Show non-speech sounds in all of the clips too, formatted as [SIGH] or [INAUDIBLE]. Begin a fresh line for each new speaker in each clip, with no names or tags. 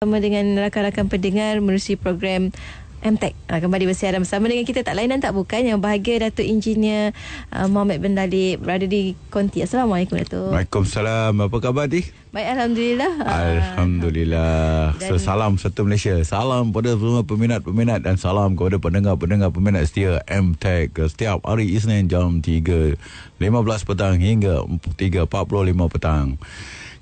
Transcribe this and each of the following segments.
bersama dengan rakan-rakan pendengar melalui program MTech. Ha, kembali bersiaran bersama dengan kita tak lain dan tak bukan yang bahagia Datuk Engineer uh, Muhammad bin Dalib berada di Konti. Assalamualaikum Datuk.
Waalaikumsalam. Apa khabar Adik?
Baik Alhamdulillah. Ha.
Alhamdulillah. Dan, Salam satu Malaysia. Salam kepada semua peminat-peminat dan salam kepada pendengar-pendengar peminat setia MTech setiap hari Isnin jam 3.15 petang hingga 3.45 petang.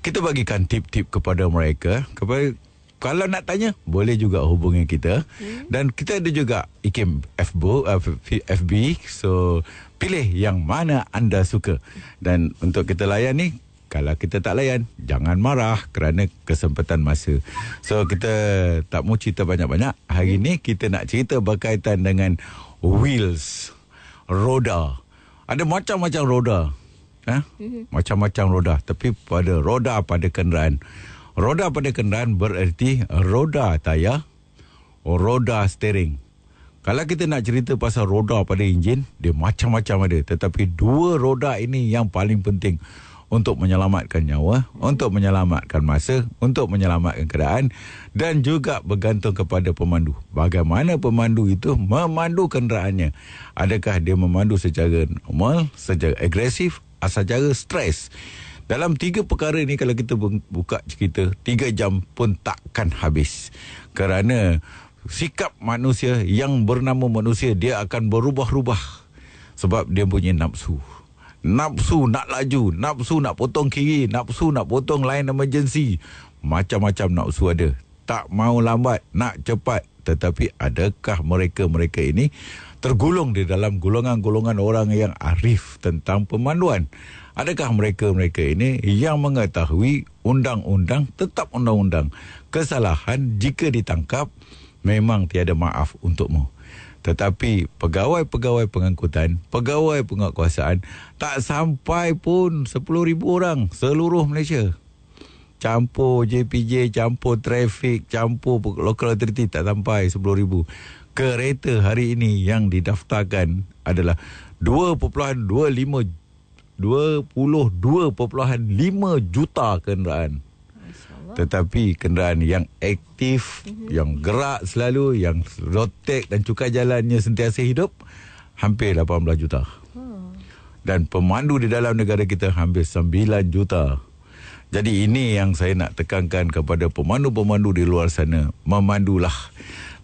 Kita bagikan tip-tip kepada mereka. Kepada kalau nak tanya boleh juga hubungi kita hmm. dan kita ada juga ikim FB uh, FB so pilih yang mana anda suka dan untuk kita layan ni kalau kita tak layan jangan marah kerana kesempatan masa so kita tak mau cerita banyak-banyak hari ni kita nak cerita berkaitan dengan wheels roda ada macam-macam roda ha? Hmm. macam-macam roda tapi pada roda pada kenderaan Roda pada kenderaan bererti roda tayar, roda steering. Kalau kita nak cerita pasal roda pada enjin, dia macam-macam ada. Tetapi dua roda ini yang paling penting untuk menyelamatkan nyawa, untuk menyelamatkan masa, untuk menyelamatkan keadaan dan juga bergantung kepada pemandu. Bagaimana pemandu itu memandu kenderaannya? Adakah dia memandu secara normal, secara agresif, asal cara stres? Dalam tiga perkara ni kalau kita buka cerita, tiga jam pun takkan habis. Kerana sikap manusia yang bernama manusia, dia akan berubah-ubah. Sebab dia punya nafsu. Nafsu nak laju, nafsu nak potong kiri, nafsu nak potong lain emergency. Macam-macam nafsu ada. Tak mau lambat, nak cepat. Tetapi adakah mereka-mereka ini tergulung di dalam golongan-golongan orang yang arif tentang pemanduan? Adakah mereka-mereka ini yang mengetahui undang-undang tetap undang-undang kesalahan jika ditangkap memang tiada maaf untukmu. Tetapi pegawai-pegawai pengangkutan, pegawai penguatkuasaan tak sampai pun 10,000 orang seluruh Malaysia. Campur JPJ, campur trafik, campur local authority tak sampai 10,000. Kereta hari ini yang didaftarkan adalah 2.25 juta 22.5 juta kenderaan. Tetapi kenderaan yang aktif, mm-hmm. yang gerak selalu, yang rotek dan cukai jalannya sentiasa hidup, hampir 18 juta. Hmm. Dan pemandu di dalam negara kita hampir 9 juta. Jadi ini yang saya nak tekankan kepada pemandu-pemandu di luar sana. Memandulah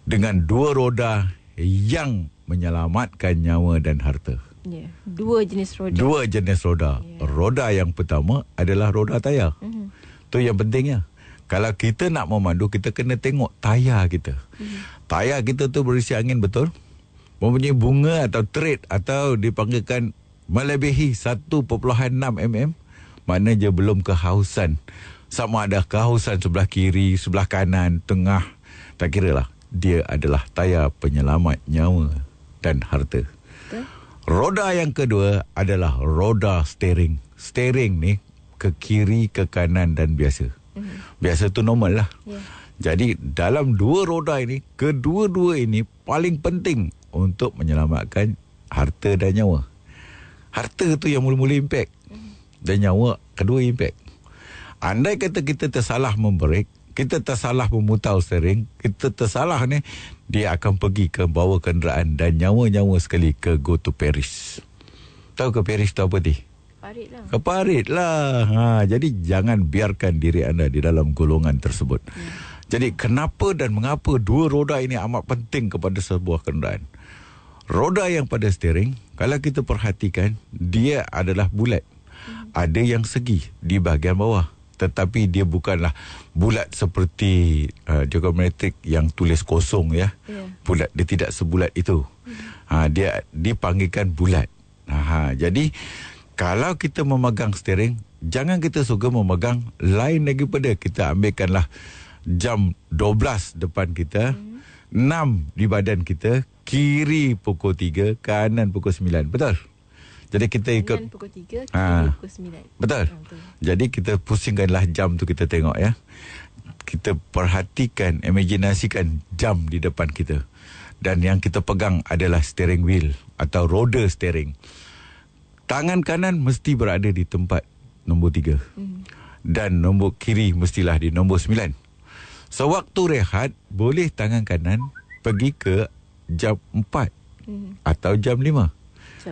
dengan dua roda yang menyelamatkan nyawa dan harta.
Ya. Hmm. dua jenis roda. Dua
jenis roda. Yeah. Roda yang pertama adalah roda tayar. Mm-hmm. Tu yang pentingnya. Kalau kita nak memandu, kita kena tengok tayar kita. Mm-hmm. Tayar kita tu berisi angin betul? Mempunyai bunga atau trade atau dipanggilkan melebihi 1.6 mm. Mana je belum kehausan. Sama ada kehausan sebelah kiri, sebelah kanan, tengah. Tak kira lah. Dia adalah tayar penyelamat nyawa dan harta. Betul? Roda yang kedua adalah roda steering. Steering ni ke kiri, ke kanan dan biasa. mm Biasa tu normal lah. Yeah. Jadi dalam dua roda ini, kedua-dua ini paling penting untuk menyelamatkan harta dan nyawa. Harta tu yang mula-mula impact. Mhm. Dan nyawa kedua impact. Andai kata kita tersalah memberik, kita tersalah memutar steering, kita tersalah ni, dia akan pergi ke bawa kenderaan dan nyawa-nyawa sekali ke go to Paris. Tahu ke Paris tu apa ni? Lah. Ke parit lah. Ha, jadi jangan biarkan diri anda di dalam golongan tersebut. Hmm. Jadi kenapa dan mengapa dua roda ini amat penting kepada sebuah kenderaan? Roda yang pada steering, kalau kita perhatikan, dia adalah bulat. Hmm. Ada yang segi di bahagian bawah tetapi dia bukanlah bulat seperti uh, geometrik yang tulis kosong ya. Yeah. Bulat dia tidak sebulat itu. Hmm. Ha dia dipanggilkan bulat. Ha, ha jadi kalau kita memegang steering jangan kita suka memegang lain pada kita ambilkanlah jam 12 depan kita, mm. 6 di badan kita, kiri pukul 3, kanan pukul 9. Betul? Betul. Jadi kita ikut 9 pukul 3 kita ha. pukul Betul. Ha, Jadi kita pusingkanlah jam tu kita tengok ya. Kita perhatikan, imajinasikan jam di depan kita. Dan yang kita pegang adalah steering wheel atau roda steering. Tangan kanan mesti berada di tempat nombor 3. Hmm. Dan nombor kiri mestilah di nombor sembilan. Sewaktu waktu rehat, boleh tangan kanan pergi ke jam 4 hmm. atau jam 5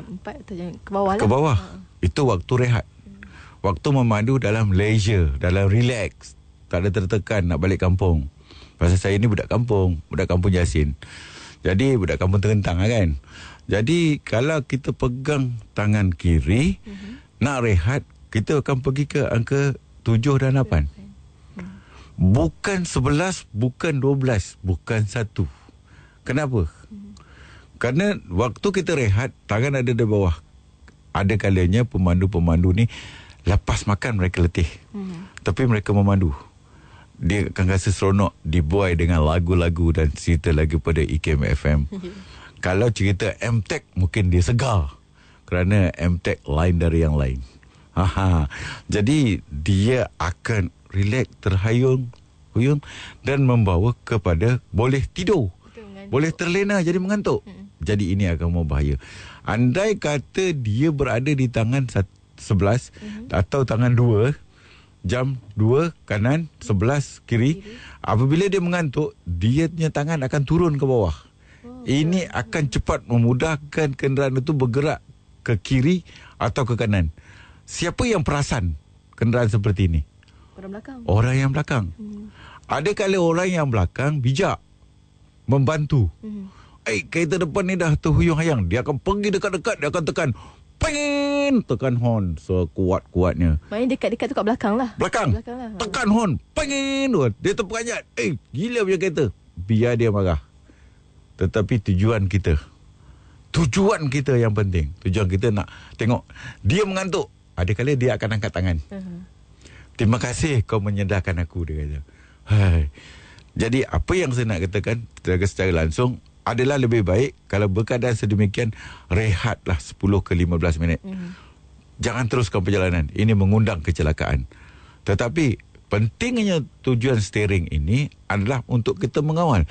empat atau jangan ke bawah lah. Ke bawah.
Ha. Itu waktu rehat. Waktu memandu dalam leisure, dalam relax. Tak ada tertekan nak balik kampung. Pasal saya ni budak kampung, budak kampung Yasin. Jadi budak kampung terentang lah kan. Jadi kalau kita pegang tangan kiri, uh nak rehat, kita akan pergi ke angka 7 dan 8. Uh-huh. Bukan 11, bukan 12, bukan 1. Kenapa? uh Karena waktu kita rehat, tangan ada di bawah. Ada kalanya pemandu-pemandu ni lepas makan mereka letih. Hmm. Tapi mereka memandu. Dia akan rasa seronok dibuai dengan lagu-lagu dan cerita lagu pada IKM e FM. [LAUGHS] Kalau cerita MTech mungkin dia segar. Kerana MTech lain dari yang lain. Aha. Jadi dia akan relax, terhayung, huyung dan membawa kepada boleh tidur. Boleh terlena jadi mengantuk. Hmm. Jadi ini akan membahaya. Andai kata dia berada di tangan 11 hmm. atau tangan 2, jam 2 kanan, 11 kiri. Apabila dia mengantuk, dia punya tangan akan turun ke bawah. Oh, ini oh. akan cepat memudahkan kenderaan itu bergerak ke kiri atau ke kanan. Siapa yang perasan kenderaan seperti ini? Orang belakang. Orang yang belakang. Hmm. Ada kali orang yang belakang bijak membantu. Mm. Eh, kereta depan ni dah terhuyung hayang. Dia akan pergi dekat-dekat, dia akan tekan. Ping! Tekan horn sekuat-kuatnya.
Main dekat-dekat tu kat belakang lah.
Belakang? Lah. Tekan horn. Ping! Dia terperanjat. Eh, gila punya kereta. Biar dia marah. Tetapi tujuan kita. Tujuan kita yang penting. Tujuan kita nak tengok. Dia mengantuk. Ada kali dia akan angkat tangan. Uh-huh. Terima kasih kau menyedarkan aku. Dia kata. Hai. Jadi apa yang saya nak katakan secara, secara langsung adalah lebih baik kalau berkadar sedemikian rehatlah 10 ke 15 minit. Mm. Jangan teruskan perjalanan. Ini mengundang kecelakaan. Tetapi pentingnya tujuan steering ini adalah untuk kita mengawal.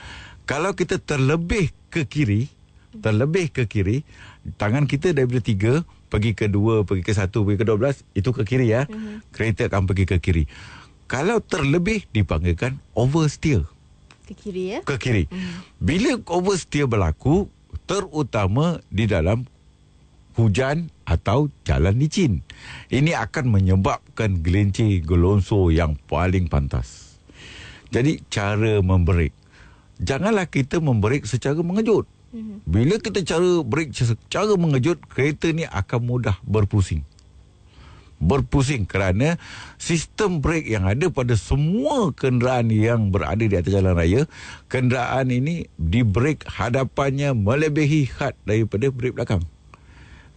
Kalau kita terlebih ke kiri, terlebih ke kiri, tangan kita daripada tiga, pergi ke dua, pergi ke satu, pergi ke dua belas, itu ke kiri ya. Mm-hmm. Kereta akan pergi ke kiri. Kalau terlebih dipanggilkan oversteer
ke kiri ya. Ke kiri.
Hmm. Bila oversteer berlaku terutama di dalam hujan atau jalan licin. Ini akan menyebabkan gelincir gelonsor yang paling pantas. Jadi cara memberik. Janganlah kita memberik secara mengejut. Hmm. Bila kita cara break secara mengejut, kereta ni akan mudah berpusing berpusing kerana sistem brek yang ada pada semua kenderaan yang berada di atas jalan raya kenderaan ini di brek hadapannya melebihi had daripada brek belakang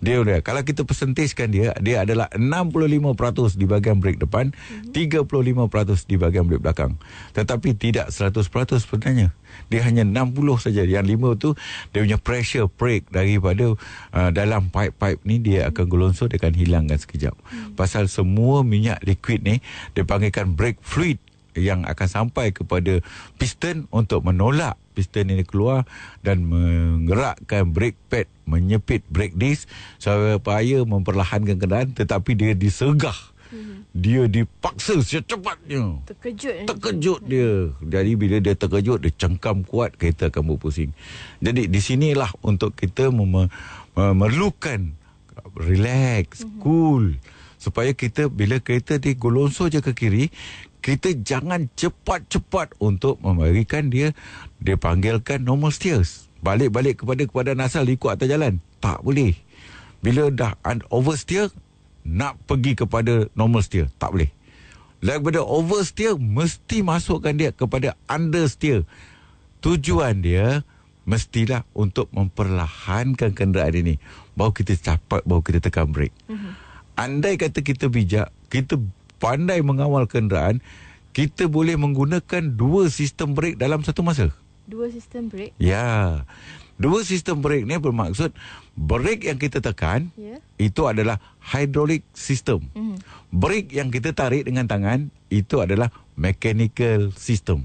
dia dia kalau kita persentiskan dia dia adalah 65% di bahagian brek depan mm-hmm. 35% di bahagian brek belakang tetapi tidak 100% sebenarnya dia hanya 60 saja yang 5 tu dia punya pressure brake daripada uh, dalam pipe-pipe ni dia mm-hmm. akan golonso dia akan hilangkan sekejap mm-hmm. pasal semua minyak liquid ni dia panggilkan brake fluid yang akan sampai kepada piston untuk menolak piston ini keluar dan menggerakkan brake pad menyepit brake disc supaya memperlahankan kendaraan tetapi dia disergah mhm. dia dipaksa secepatnya
terkejut eh. terkejut
dia jadi bila dia terkejut dia cengkam kuat kereta akan berpusing jadi di sinilah untuk kita memerlukan relax mhm. cool supaya kita bila kereta digolongso je ke kiri kita jangan cepat-cepat untuk memberikan dia dipanggilkan normal stairs. Balik-balik kepada kepada asal ikut atas jalan. Tak boleh. Bila dah over oversteer, nak pergi kepada normal steer. Tak boleh. Lagi pada oversteer, mesti masukkan dia kepada under understeer. Tujuan dia mestilah untuk memperlahankan kenderaan ini. Baru kita capat, baru kita tekan brake. Mhm. Andai kata kita bijak, kita pandai mengawal kenderaan, kita boleh menggunakan dua sistem brek dalam satu masa.
Dua sistem brek?
Ya. Dua sistem brek ni bermaksud brek yang kita tekan yeah. itu adalah hydraulic system. Mm. Brek yang kita tarik dengan tangan itu adalah mechanical system.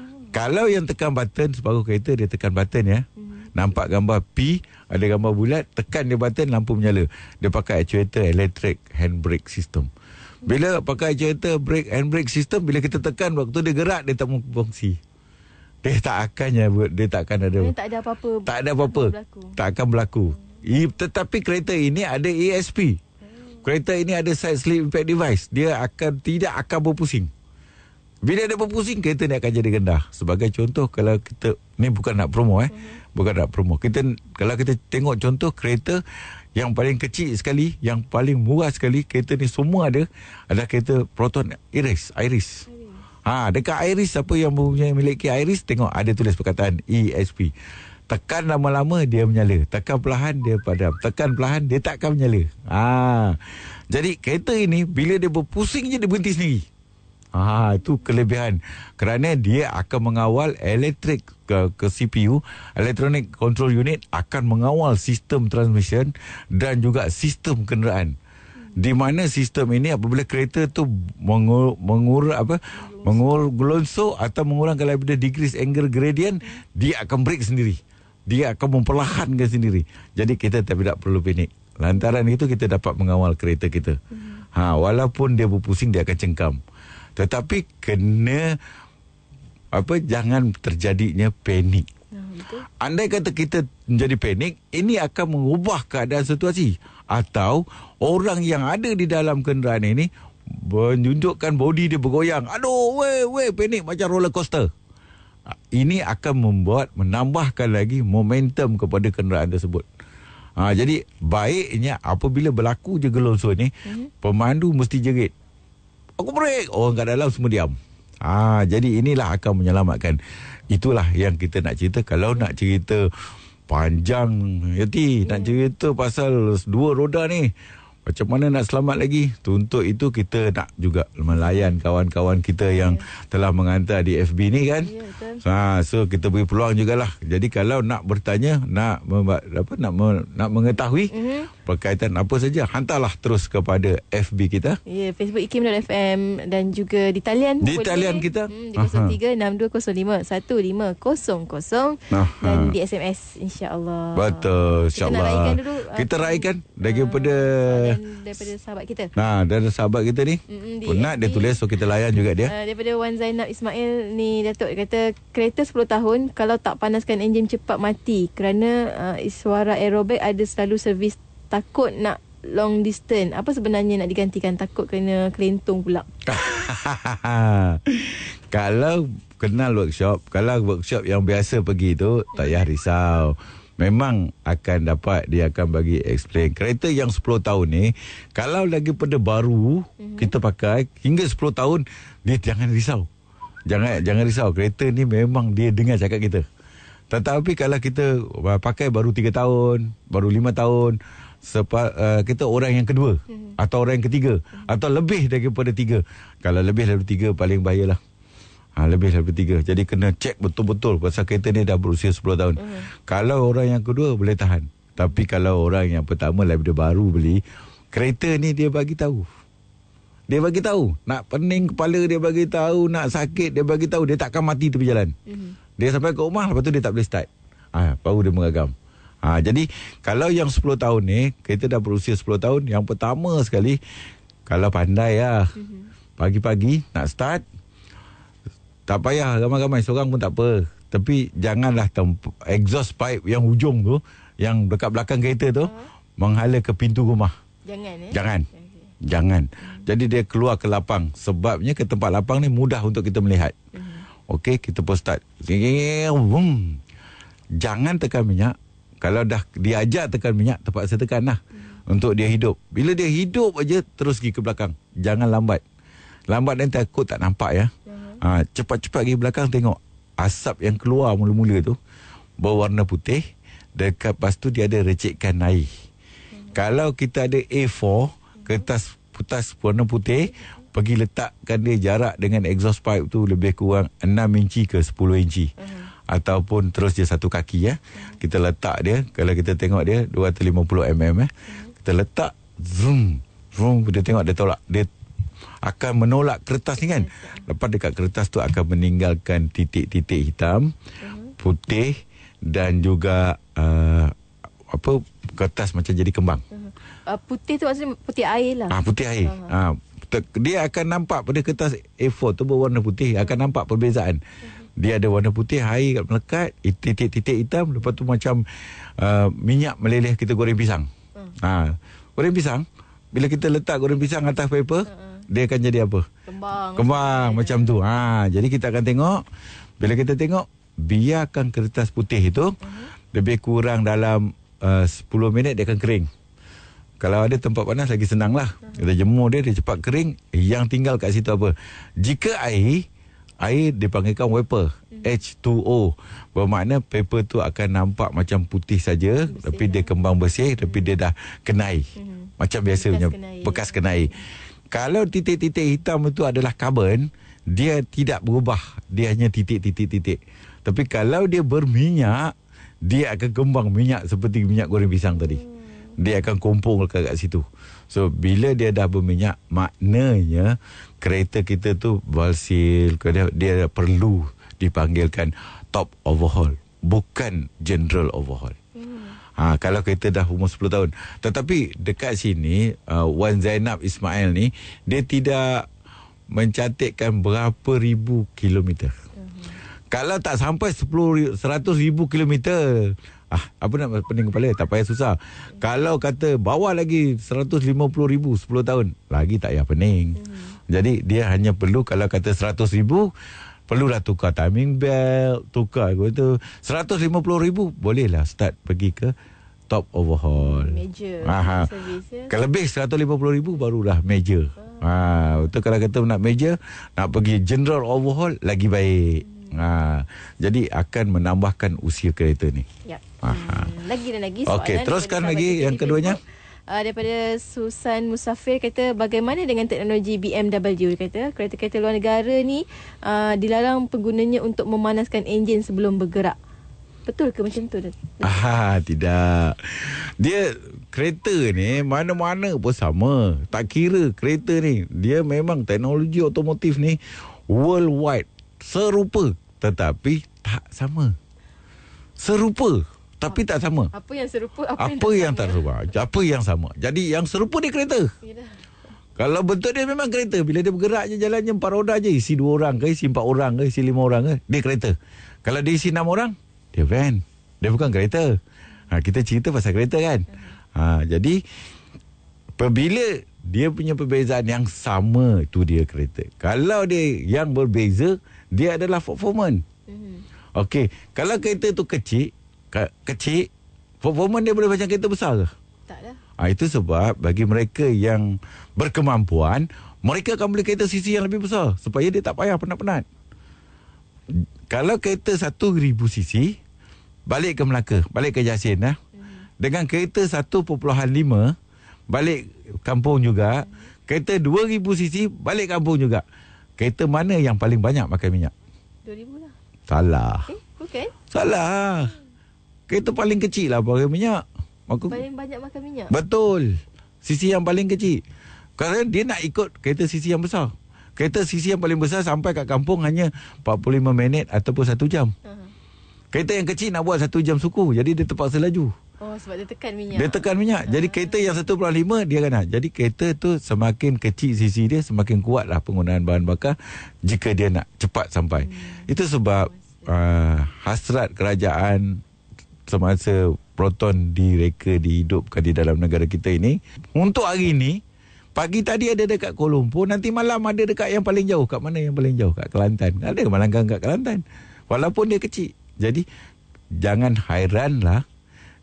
Mm. Kalau yang tekan button sebagai kereta dia tekan button ya. Mm. Nampak gambar P ada gambar bulat tekan dia button lampu menyala. Dia pakai actuator electric handbrake system. Mm. Bila pakai kereta brake and brake system bila kita tekan waktu dia gerak dia tak mampu fungsi. Dia tak akan ya dia tak akan ada. Dia tak
ada apa-apa. Tak ada apa-apa.
Tak akan berlaku. Hmm. Tetapi kereta ini ada ESP. Hmm. Kereta ini ada side slip impact device. Dia akan tidak akan berpusing. Bila dia berpusing kereta ni akan jadi rendah. Sebagai contoh kalau kita ni bukan nak promo eh. Mhm. Bukan nak promo. Kita kalau kita tengok contoh kereta yang paling kecil sekali, yang paling murah sekali kereta ni semua ada ada kereta Proton Iris, Iris. Ha, dekat Iris siapa yang mempunyai miliki Iris tengok ada tulis perkataan ESP. Tekan lama-lama dia menyala. Tekan perlahan dia padam. Tekan perlahan dia takkan menyala. Ha. Jadi kereta ini bila dia berpusing je dia berhenti sendiri. Ah itu kelebihan kerana dia akan mengawal elektrik ke, ke CPU, electronic control unit akan mengawal sistem transmission dan juga sistem kenderaan. Di mana sistem ini apabila kereta tu mengur, mengur apa mengur gelonsor atau mengurangkan daripada decrease angle gradient dia akan break sendiri. Dia akan memperlahankan sendiri. Jadi kita tidak perlu panik. Lantaran itu kita dapat mengawal kereta kita. Hmm. Ha walaupun dia berpusing dia akan cengkam tetapi kena apa jangan terjadinya panik. Ah, betul. Andai kata kita menjadi panik, ini akan mengubah keadaan situasi atau orang yang ada di dalam kenderaan ini menunjukkan bodi dia bergoyang. Aduh, weh, weh, panik macam roller coaster. Ah, ini akan membuat menambahkan lagi momentum kepada kenderaan tersebut. Ha, jadi baiknya apabila berlaku je gelongsor ni, hmm. pemandu mesti jerit. Aku break Orang kat dalam semua diam Ah, Jadi inilah akan menyelamatkan Itulah yang kita nak cerita Kalau nak cerita panjang Yati yeah. Nak hmm. cerita pasal dua roda ni macam mana nak selamat lagi tu, untuk itu kita nak juga melayan kawan-kawan kita yeah. yang ya. telah menghantar di FB ni kan yeah, ya, ha, so kita beri peluang jugalah jadi kalau nak bertanya nak apa nak nak mengetahui mm-hmm. berkaitan apa saja hantarlah terus kepada FB kita ya yeah,
Facebook ikim.fm dan juga di talian di boleh. talian kita hmm, di 0362051500 Aha. dan di SMS insyaallah
betul insyaallah kita, nak raikan dulu kita ah. raikan daripada uh,
Hmm, daripada sahabat kita.
Nah, daripada sahabat kita ni. Penat dia tulis so kita layan juga dia. Uh,
daripada Wan Zainab Ismail ni Datuk kata kereta 10 tahun kalau tak panaskan enjin cepat mati kerana uh, suara aerobik ada selalu servis takut nak long distance apa sebenarnya nak digantikan takut kena kelentung pula
[LAUGHS] kalau kenal workshop kalau workshop yang biasa pergi tu tak payah risau memang akan dapat dia akan bagi explain kereta yang 10 tahun ni kalau lagi pada baru mm-hmm. kita pakai hingga 10 tahun dia jangan risau jangan jangan risau kereta ni memang dia dengar cakap kita tetapi kalau kita uh, pakai baru 3 tahun baru 5 tahun sepa, uh, kita orang yang kedua mm-hmm. atau orang yang ketiga mm-hmm. atau lebih daripada 3 kalau lebih daripada 3 paling bahayalah Ha, lebih daripada tiga. Jadi kena cek betul-betul pasal kereta ni dah berusia 10 tahun. Mm. Kalau orang yang kedua boleh tahan. Tapi kalau orang yang pertama lebih baru beli, kereta ni dia bagi tahu. Dia bagi tahu. Nak pening kepala dia bagi tahu, nak sakit dia bagi tahu. Dia takkan mati tepi jalan. Mm. Dia sampai ke rumah lepas tu dia tak boleh start. Ah, ha, baru dia mengagam. Ha, jadi kalau yang 10 tahun ni, kereta dah berusia 10 tahun, yang pertama sekali kalau pandai lah. Mm-hmm. Pagi-pagi nak start, tak payah ramai-ramai seorang pun tak apa. Tapi janganlah temp- exhaust pipe yang hujung tu yang dekat belakang kereta tu hmm. menghala ke pintu rumah. Jangan eh. Jangan. Jangan. Hmm. Jadi dia keluar ke lapang sebabnya ke tempat lapang ni mudah untuk kita melihat. Hmm. Okey, kita pun start. Jangan tekan minyak. Kalau dah diajak tekan minyak, terpaksa tekanlah. Hmm. Untuk dia hidup. Bila dia hidup aja terus pergi ke belakang. Jangan lambat. Lambat nanti takut tak nampak ya. Ha, cepat-cepat pergi belakang tengok asap yang keluar mula-mula tu berwarna putih dekat lepas tu dia ada recikan air. Hmm. Kalau kita ada A4 hmm. kertas putas warna putih hmm. pergi letakkan dia jarak dengan exhaust pipe tu lebih kurang 6 inci ke 10 inci. Hmm ataupun terus dia satu kaki ya. Hmm. Kita letak dia, kalau kita tengok dia 250 mm ya Hmm. Kita letak zoom, zoom dia tengok dia tolak. Dia akan menolak kertas ni kan. Lepas dekat kertas tu akan meninggalkan titik-titik hitam, mhm. putih dan juga uh, apa kertas macam jadi kembang. Mhm.
Uh, putih tu maksudnya putih air lah. Ah putih air. Ah uh-huh. uh,
dia akan nampak pada kertas A4 tu berwarna putih akan nampak perbezaan. Mhm. Dia ada warna putih, air kat melekat, titik-titik hitam, lepas tu macam uh, minyak meleleh kita goreng pisang. Uh. Ha. Goreng pisang, bila kita letak goreng pisang atas paper, uh-huh dia akan jadi apa? Kembang. Kembang okay. macam tu. Ha, jadi kita akan tengok bila kita tengok biarkan kertas putih itu mm-hmm. lebih kurang dalam eh, uh, 10 minit dia akan kering. Kalau ada tempat panas lagi senanglah. mm Kita jemur dia dia cepat kering. Yang tinggal kat situ apa? Jika air air dipanggilkan vapor H2O mhm. bermakna paper tu akan nampak macam putih saja tapi dia ha? kembang bersih tapi dia mhm. dah kenai mhm. macam biasanya bekas kenai, bekas kenai kalau titik-titik hitam itu adalah karbon, dia tidak berubah. Dia hanya titik-titik-titik. Tapi kalau dia berminyak, dia akan kembang minyak seperti minyak goreng pisang tadi. Hmm. Dia akan kumpul ke kat situ. So bila dia dah berminyak, maknanya kereta kita tu balsil, dia, dia perlu dipanggilkan top overhaul, bukan general overhaul. Hmm. Ha, kalau kereta dah umur 10 tahun. Tetapi dekat sini, uh, Wan Zainab Ismail ni, dia tidak mencatatkan berapa ribu kilometer. Mhm. Kalau tak sampai 100 ribu kilometer, ah, apa nak pening kepala, tak payah susah. Mhm. Kalau kata bawah lagi 150 ribu 10 tahun, lagi tak payah pening. Mhm. Jadi dia hanya perlu kalau kata 100 ribu, perlulah tukar timing belt, tukar gua tu 150,000 boleh lah start pergi ke top overhaul. Major. Ha. Kalau lebih 150,000 barulah major. Ha, betul kalau kata nak major, nak pergi general overhaul lagi baik. Hmm. Ha. Jadi akan menambahkan usia kereta ni. Ya. Hmm.
Lagi dan lagi soalan. Okey, teruskan lagi
yang keduanya. Report
uh, daripada Susan Musafir kata bagaimana dengan teknologi BMW kata kereta-kereta luar negara ni uh, dilarang penggunanya untuk memanaskan enjin sebelum bergerak. Betul ke macam tu?
Ah, tidak. Dia kereta ni mana-mana pun sama. Tak kira kereta ni dia memang teknologi otomotif ni worldwide serupa tetapi tak sama. Serupa tapi tak sama.
Apa yang serupa apa, apa yang
tak serupa? Apa yang sama? Jadi yang serupa dia kereta. Yalah. Kalau bentuk dia memang kereta bila dia bergerak je jalannya empat roda je isi dua orang ke isi empat orang ke isi lima orang ke dia kereta. Kalau dia isi enam orang dia van. Dia bukan kereta. Ha, kita cerita pasal kereta kan. Ha, jadi apabila dia punya perbezaan yang sama tu dia kereta. Kalau dia yang berbeza dia adalah performance. Hmm. Okey, kalau kereta tu kecil ke- kecil performance dia boleh macam kereta besar ke? Taklah. Ha, itu sebab bagi mereka yang berkemampuan, mereka akan beli kereta CC yang lebih besar supaya dia tak payah penat-penat. Kalau kereta 1000 CC balik ke Melaka, balik ke Jasin eh. Hmm. Dengan kereta 1.5 balik kampung juga, hmm. kereta 2000 CC balik kampung juga. Kereta mana yang paling banyak pakai minyak? 2000 lah. Salah. Eh, okay. Salah. Hmm. Kereta paling kecil lah pakai minyak. Aku, paling
banyak makan minyak?
Betul. Sisi yang paling kecil. Kerana dia nak ikut kereta sisi yang besar. Kereta sisi yang paling besar sampai kat kampung hanya 45 minit ataupun 1 jam. Kereta yang kecil nak buat 1 jam suku. Jadi dia terpaksa laju.
Oh sebab dia tekan minyak. Dia
tekan minyak. Jadi ah. kereta yang 1.5 dia kena. Jadi kereta tu semakin kecil sisi dia semakin kuat lah penggunaan bahan bakar jika dia nak cepat sampai. Hmm. Itu sebab uh, hasrat kerajaan sama semasa proton direka dihidupkan di dalam negara kita ini. Untuk hari ini, pagi tadi ada dekat Kuala Lumpur, nanti malam ada dekat yang paling jauh. Kat mana yang paling jauh? Kat Kelantan. Ada malangkang kat Kelantan. Walaupun dia kecil. Jadi, jangan hairanlah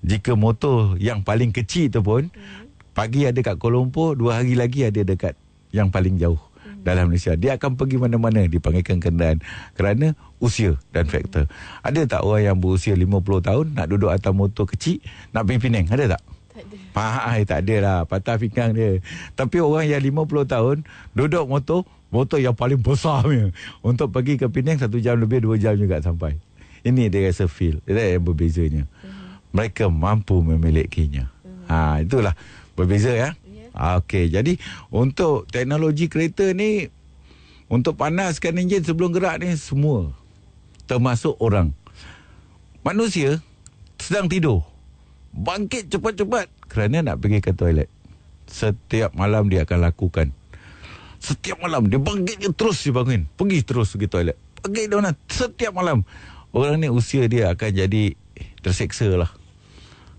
jika motor yang paling kecil itu pun, hmm. pagi ada kat Kuala Lumpur, dua hari lagi ada dekat yang paling jauh dalam Malaysia dia akan pergi mana-mana dipanggilkan kenderaan kerana usia dan faktor ada tak orang yang berusia 50 tahun nak duduk atas motor kecil nak pergi Penang ada tak tak ada. Ah, ah, eh, tak ada lah. Patah pinggang dia. Tapi orang yang 50 tahun, duduk motor, motor yang paling besar punya. Untuk pergi ke Penang, satu jam lebih, dua jam juga sampai. Ini dia rasa feel. Itu yang berbezanya. Mhm. Mereka mampu memilikinya. Ha, itulah. Berbeza ya. Ah, okey, jadi untuk teknologi kereta ni untuk panaskan enjin sebelum gerak ni semua termasuk orang. Manusia sedang tidur. Bangkit cepat-cepat kerana nak pergi ke toilet. Setiap malam dia akan lakukan. Setiap malam dia bangkit dia terus dia bangun. Pergi terus pergi toilet. Pergi dia mana? Setiap malam. Orang ni usia dia akan jadi terseksa lah.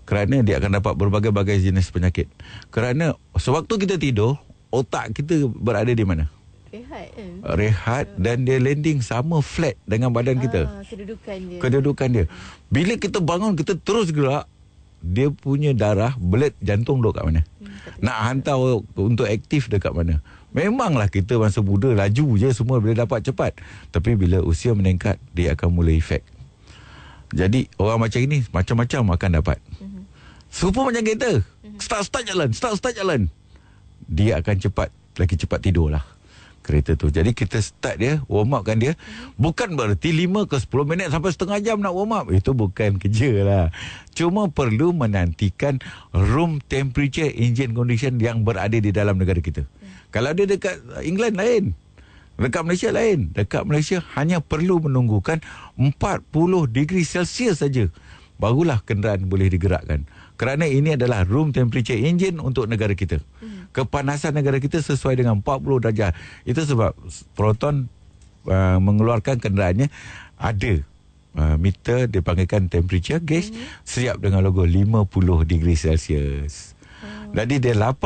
Kerana dia akan dapat berbagai-bagai jenis penyakit. Kerana Sewaktu kita tidur, otak kita berada di mana?
Rehat kan?
Uh, rehat dan dia landing sama flat dengan badan kita. Ah,
kedudukan dia. Kedudukan
dia. Bila kita bangun, kita terus gerak, dia punya darah, blood jantung duduk kat mana? Hmm, Nak hantar untuk aktif dekat mana? Memanglah kita masa muda laju je semua bila dapat cepat. Tapi bila usia meningkat, dia akan mula efek. Jadi orang macam ini macam-macam akan dapat. Mm-hmm. Super macam kita. Start, start jalan. Start, start jalan. Dia akan cepat. Lagi cepat tidur lah. Kereta tu. Jadi kita start dia. Warm up kan dia. Bukan berarti 5 ke 10 minit sampai setengah jam nak warm up. Itu bukan kerja lah. Cuma perlu menantikan room temperature engine condition yang berada di dalam negara kita. Kalau dia dekat England lain. Dekat Malaysia lain. Dekat Malaysia hanya perlu menunggukan 40 degree Celsius saja. Barulah kenderaan boleh digerakkan kerana ini adalah room temperature engine untuk negara kita. Hmm. Kepanasan negara kita sesuai dengan 40 darjah. Itu sebab proton uh, mengeluarkan kenderaannya ada uh, meter dipanggilkan temperature gauge hmm. siap dengan logo 50 degree Celsius. Oh. Jadi dia 80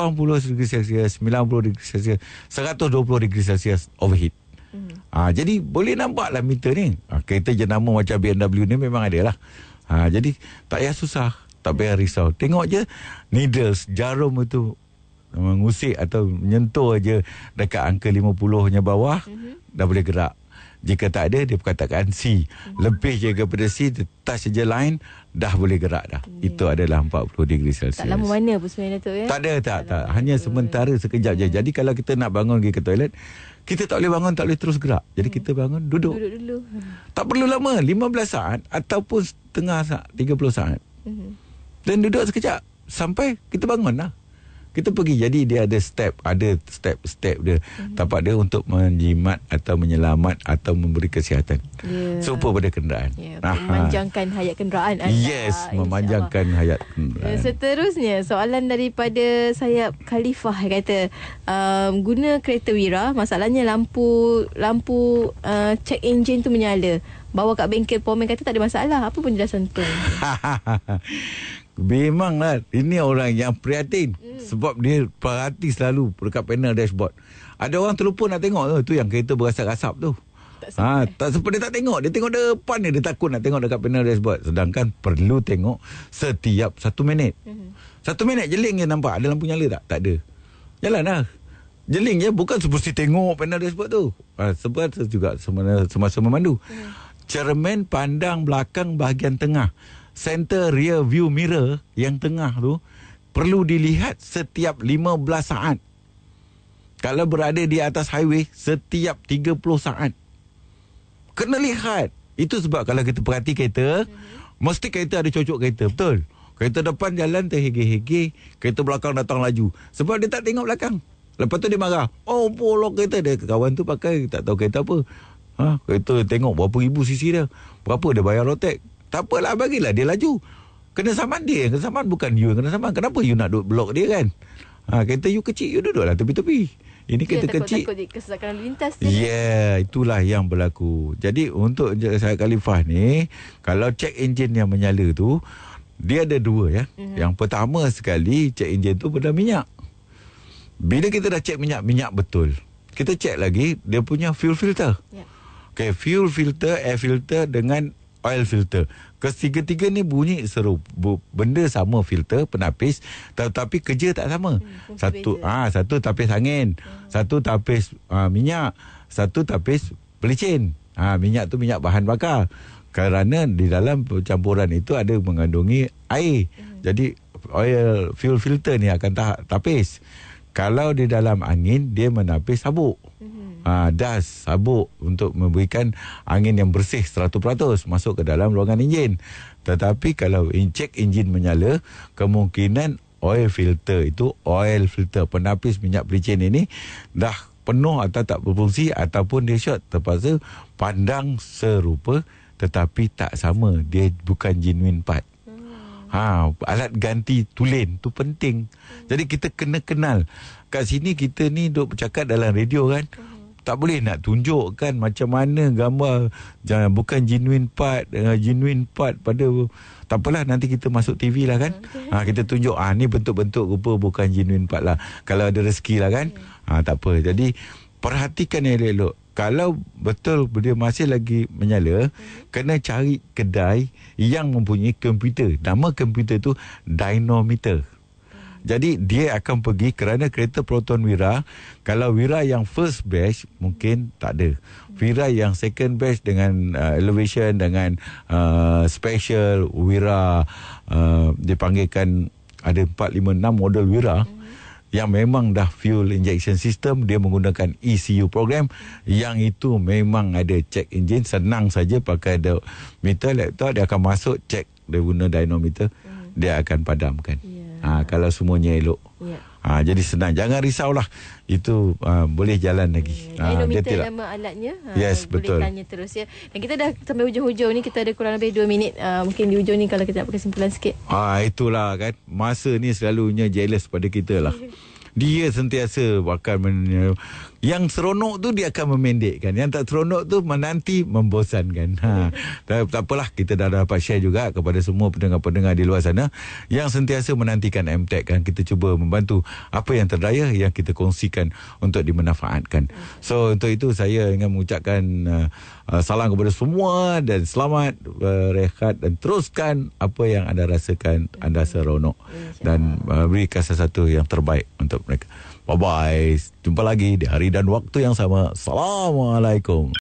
darjah Celsius, 90 darjah Celsius, 120 darjah Celsius overheat. Hmm. Ha, jadi boleh nampaklah meter ni. Ha, kereta jenama macam BMW ni memang ada lah. Ha, jadi tak payah susah tak payah risau. Tengok je needles, jarum itu mengusik atau menyentuh aje dekat angka 50-nya bawah mm-hmm. dah boleh gerak. Jika tak ada dia perkatakan C. Mm-hmm. Lebih je kepada C, touch je line dah boleh gerak dah. Yeah. Itu adalah 40 darjah Celsius. Tak lama
mana pun sebenarnya tu ya.
Tak ada tak tak. tak. Hanya itu. sementara sekejap yeah. je. Ya. Jadi kalau kita nak bangun pergi ke toilet kita tak boleh bangun, tak boleh terus gerak. Jadi hmm. kita bangun, duduk. Duduk dulu. Tak perlu lama, 15 saat ataupun setengah saat, 30 saat. Hmm. Dan duduk sekejap Sampai kita bangun lah kita pergi jadi dia ada step ada step step dia hmm tapak dia untuk menjimat atau menyelamat atau memberi kesihatan yeah. super pada kenderaan yeah. Ya, memanjangkan
hayat kenderaan yes
anda. memanjangkan Allah. hayat kenderaan
seterusnya soalan daripada sayap khalifah kata um, guna kereta wira masalahnya lampu lampu uh, check engine tu menyala bawa kat bengkel pomen kata tak ada masalah apa penjelasan tu [LAUGHS]
Memanglah ini orang yang prihatin mm. sebab dia perhati selalu dekat panel dashboard. Ada orang terlupa nak tengok tu, tu yang kereta berasap-asap tu. Tak ha, tak dia tak tengok. Dia tengok depan ni, dia takut nak tengok dekat panel dashboard. Sedangkan perlu tengok setiap satu minit. hmm Satu minit jeling je nampak. Ada lampu nyala tak? Tak ada. Jalan lah. Jeling je. Bukan seperti tengok panel dashboard tu. Ha, sebab juga semasa, semasa memandu. Mm. Cermin pandang belakang bahagian tengah center rear view mirror yang tengah tu perlu dilihat setiap 15 saat. Kalau berada di atas highway setiap 30 saat. Kena lihat. Itu sebab kalau kita perhati kereta, hmm mesti kereta ada cocok kereta, betul? Kereta depan jalan terhege-hege, kereta belakang datang laju. Sebab dia tak tengok belakang. Lepas tu dia marah. Oh, bolok kereta dia. Kawan tu pakai, tak tahu kereta apa. Ha, kereta tengok berapa ribu sisi dia. Berapa dia bayar rotek? Tak apalah bagilah dia laju. Kena saman dia, kena saman bukan you kena saman. Kenapa you nak duduk blok dia kan? Ha, kereta you kecil, you duduklah tepi-tepi. Ini ya, kereta ya, kecil. Takut
kesesakan lalu lintas. Ya,
yeah, itulah yang berlaku. Jadi untuk saya Khalifah ni, kalau check engine yang menyala tu, dia ada dua ya. Mm-hmm. Yang pertama sekali, check engine tu benda minyak. Bila kita dah check minyak, minyak betul. Kita check lagi, dia punya fuel filter. Yeah. Okay, fuel filter, air filter dengan oil filter. Ketiga-tiga ni bunyi serupa. Benda sama filter, penapis, Tapi kerja tak sama. Hmm, satu ah ha, satu tapis angin, hmm. satu tapis ha, minyak, satu tapis pelicin. Ha, minyak tu minyak bahan bakar. Kerana di dalam campuran itu ada mengandungi air. Hmm. Jadi oil fuel filter ni akan tapis. Kalau di dalam angin dia menapis sabuk. Hmm ha, das sabuk untuk memberikan angin yang bersih 100% masuk ke dalam ruangan enjin. Tetapi kalau check enjin menyala, kemungkinan oil filter itu oil filter penapis minyak pelicin ini dah penuh atau tak berfungsi ataupun dia short terpaksa pandang serupa tetapi tak sama dia bukan genuine part. Hmm. Ha, alat ganti tulen tu penting. Hmm. Jadi kita kena kenal. Kat sini kita ni duk bercakap dalam radio kan. uh tak boleh nak tunjukkan macam mana gambar jangan bukan genuine part uh, genuine part pada tak apalah nanti kita masuk TV lah kan hmm, okay. ha, kita tunjuk ah ha, ni bentuk-bentuk rupa bukan genuine part lah kalau ada rezeki lah kan okay. ha, tak apa jadi perhatikan elok-elok kalau betul dia masih lagi menyala mm-hmm. kena cari kedai yang mempunyai komputer nama komputer tu dinometer. Jadi dia akan pergi kerana kereta Proton Wira kalau Wira yang first batch mungkin tak ada. Wira yang second batch dengan uh, elevation dengan uh, special Wira uh, dipanggilkan ada 4 5 6 model Wira yang memang dah fuel injection system dia menggunakan ECU program yang itu memang ada check engine senang saja pakai the meter laptop dia akan masuk check dia guna dynamometer dia akan padamkan. Yeah. Ha, kalau semuanya elok. Ya. Ha, jadi senang. Jangan risaulah. Itu ha, boleh jalan lagi. Ha, dia tidak.
nama alatnya. Ha, yes, boleh betul. Boleh tanya terus ya. Dan kita dah sampai hujung-hujung ni. Kita ada kurang lebih dua minit. Ha, mungkin di hujung ni kalau kita nak pakai simpulan sikit.
Ha, itulah kan. Masa ni selalunya jealous pada kita lah. [LAUGHS] Dia sentiasa akan men, yang seronok tu dia akan memendekkan. Yang tak seronok tu menanti membosankan. Ha. Tak, tak apalah kita dah dapat share juga kepada semua pendengar-pendengar di luar sana. Yang sentiasa menantikan MTech kan. Kita cuba membantu apa yang terdaya yang kita kongsikan untuk dimanfaatkan. So untuk itu saya ingin mengucapkan uh, uh, salam kepada semua dan selamat uh, rehat dan teruskan apa yang anda rasakan anda seronok. Dan uh, beri kasih satu yang terbaik untuk mereka. Bye-bye. Jumpa lagi di hari dan waktu yang sama. Assalamualaikum.